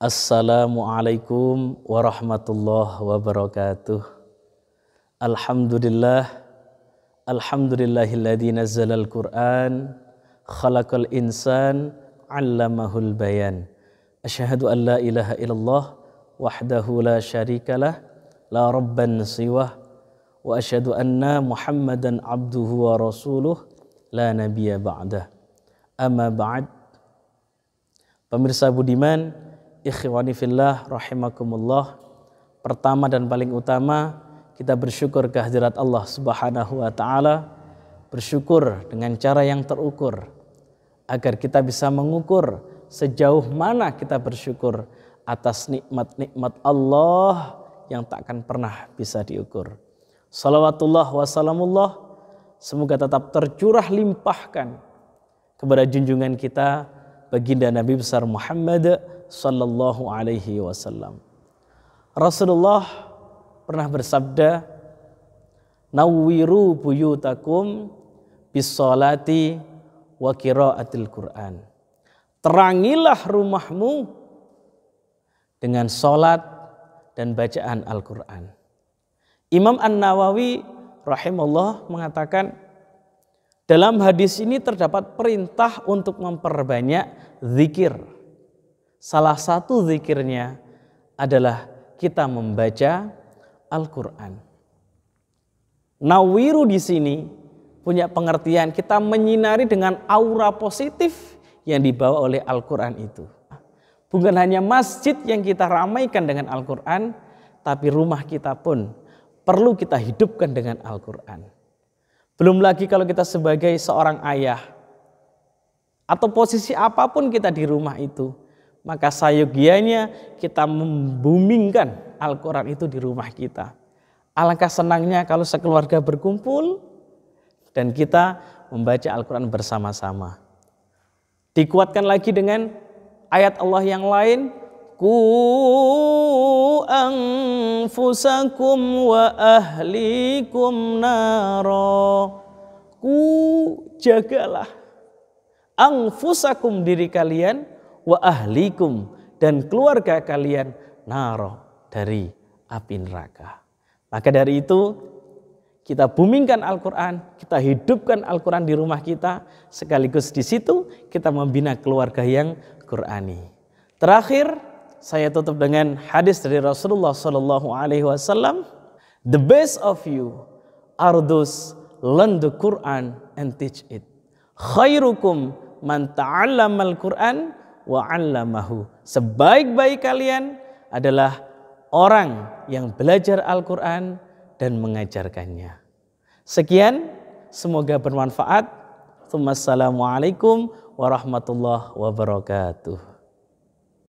Assalamualaikum warahmatullahi wabarakatuh. Alhamdulillah. Alhamdulillahilladzi nazzalal Qur'an khalaqal insan 'allamahul bayan. Asyhadu an la ilaha illallah wahdahu la syarikalah la rabban siwah wa asyhadu anna Muhammadan abduhu wa rasuluh la nabiyya ba'dah. Amma ba'd. Pemirsa Budiman, ikhwani fillah rahimakumullah. Pertama dan paling utama kita bersyukur kehadirat Allah Subhanahu wa taala. Bersyukur dengan cara yang terukur agar kita bisa mengukur sejauh mana kita bersyukur atas nikmat-nikmat Allah yang tak akan pernah bisa diukur. Salawatullah wassalamullah semoga tetap tercurah limpahkan kepada junjungan kita baginda Nabi besar Muhammad Sallallahu Alaihi Wasallam. Rasulullah pernah bersabda, Nawiru buyutakum bisolati wa qiraatil Quran. Terangilah rumahmu dengan solat dan bacaan Al-Quran. Imam An-Nawawi rahimullah mengatakan dalam hadis ini terdapat perintah untuk memperbanyak zikir Salah satu zikirnya adalah kita membaca Al-Quran. Nawiru di sini punya pengertian kita menyinari dengan aura positif yang dibawa oleh Al-Quran itu. Bukan hanya masjid yang kita ramaikan dengan Al-Quran, tapi rumah kita pun perlu kita hidupkan dengan Al-Quran. Belum lagi kalau kita sebagai seorang ayah, atau posisi apapun kita di rumah itu, maka sayogianya kita membumingkan Al-Quran itu di rumah kita. Alangkah senangnya kalau sekeluarga berkumpul dan kita membaca Al-Quran bersama-sama. Dikuatkan lagi dengan ayat Allah yang lain. Ku anfusakum wa ahlikum naro. Ku jagalah. Angfusakum diri kalian wa ahlikum dan keluarga kalian naro dari api neraka. Maka dari itu kita bumingkan Al-Quran, kita hidupkan Al-Quran di rumah kita, sekaligus di situ kita membina keluarga yang Qurani. Terakhir, saya tutup dengan hadis dari Rasulullah Sallallahu Alaihi Wasallam, "The best of you are those learn the Quran and teach it. Khairukum man ta'allamal Quran wa 'allamahu. Sebaik-baik kalian adalah orang yang belajar Al-Qur'an dan mengajarkannya. Sekian, semoga bermanfaat. Assalamualaikum warahmatullahi wabarakatuh.